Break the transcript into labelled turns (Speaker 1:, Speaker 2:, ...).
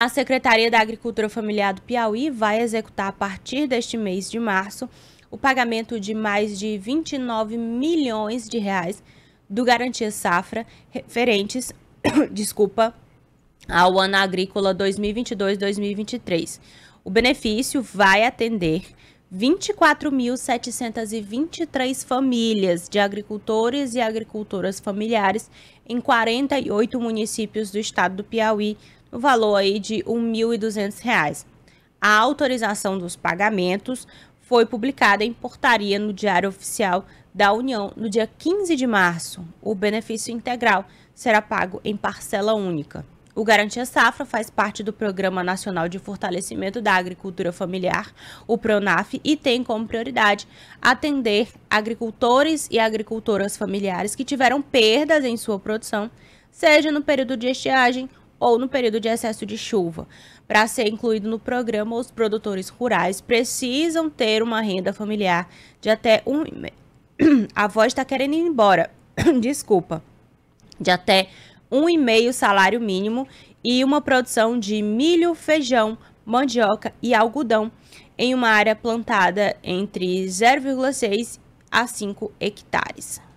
Speaker 1: A Secretaria da Agricultura Familiar do Piauí vai executar a partir deste mês de março o pagamento de mais de 29 milhões de reais do Garantia Safra referentes, desculpa, ao ano agrícola 2022-2023. O benefício vai atender 24.723 famílias de agricultores e agricultoras familiares em 48 municípios do estado do Piauí no valor aí de R$ 1.200. A autorização dos pagamentos foi publicada em portaria no Diário Oficial da União no dia 15 de março. O benefício integral será pago em parcela única. O Garantia Safra faz parte do Programa Nacional de Fortalecimento da Agricultura Familiar, o PRONAF, e tem como prioridade atender agricultores e agricultoras familiares que tiveram perdas em sua produção, seja no período de estiagem ou no período de excesso de chuva. Para ser incluído no programa, os produtores rurais precisam ter uma renda familiar de até um. A voz está querendo ir embora. Desculpa. De até um e meio salário mínimo e uma produção de milho, feijão, mandioca e algodão em uma área plantada entre 0,6 a 5 hectares.